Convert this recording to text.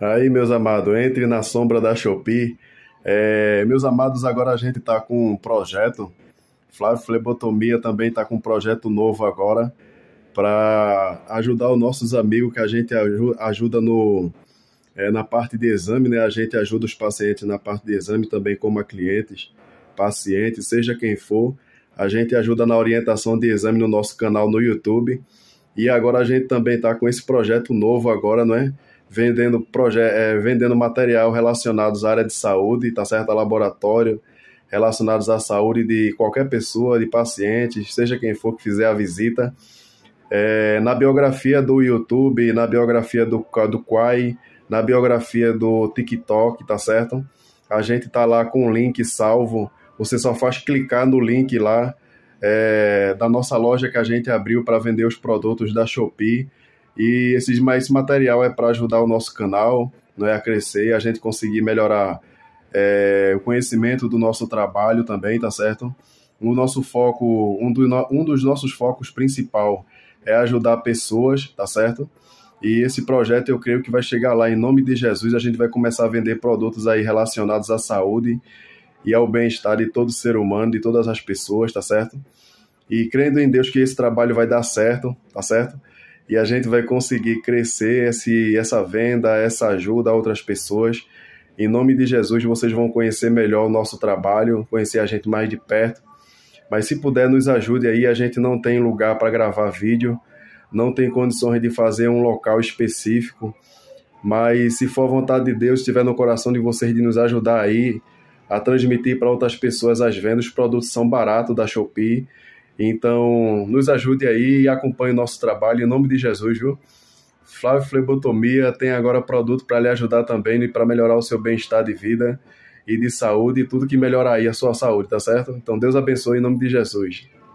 Aí, meus amados, entre na sombra da Shopee. É, meus amados, agora a gente está com um projeto. Flávio Flebotomia também está com um projeto novo agora para ajudar os nossos amigos que a gente ajuda no, é, na parte de exame, né? A gente ajuda os pacientes na parte de exame também, como a clientes, pacientes, seja quem for. A gente ajuda na orientação de exame no nosso canal no YouTube. E agora a gente também está com esse projeto novo agora, não é? vendendo, proje é, vendendo material relacionados à área de saúde, tá certo? A laboratório, relacionados à saúde de qualquer pessoa, de paciente, seja quem for que fizer a visita. É, na biografia do YouTube, na biografia do, do Quai, na biografia do TikTok, tá certo? A gente tá lá com o link salvo. Você só faz clicar no link lá é, da nossa loja que a gente abriu para vender os produtos da Shopee e esse, esse material é para ajudar o nosso canal né, a crescer, a gente conseguir melhorar é, o conhecimento do nosso trabalho também, tá certo? O nosso foco, um, do, um dos nossos focos principal é ajudar pessoas, tá certo? E esse projeto eu creio que vai chegar lá em nome de Jesus. A gente vai começar a vender produtos aí relacionados à saúde e ao bem-estar de todo ser humano, de todas as pessoas, tá certo? E crendo em Deus que esse trabalho vai dar certo, tá certo? e a gente vai conseguir crescer esse, essa venda, essa ajuda a outras pessoas. Em nome de Jesus, vocês vão conhecer melhor o nosso trabalho, conhecer a gente mais de perto. Mas se puder, nos ajude aí. A gente não tem lugar para gravar vídeo, não tem condições de fazer um local específico. Mas se for a vontade de Deus, estiver no coração de vocês de nos ajudar aí a transmitir para outras pessoas as vendas, os produtos são baratos da Shopee então, nos ajude aí e acompanhe o nosso trabalho em nome de Jesus, viu? Flávio Flebotomia tem agora produto para lhe ajudar também e para melhorar o seu bem-estar de vida e de saúde e tudo que melhorar aí a sua saúde, tá certo? Então, Deus abençoe em nome de Jesus.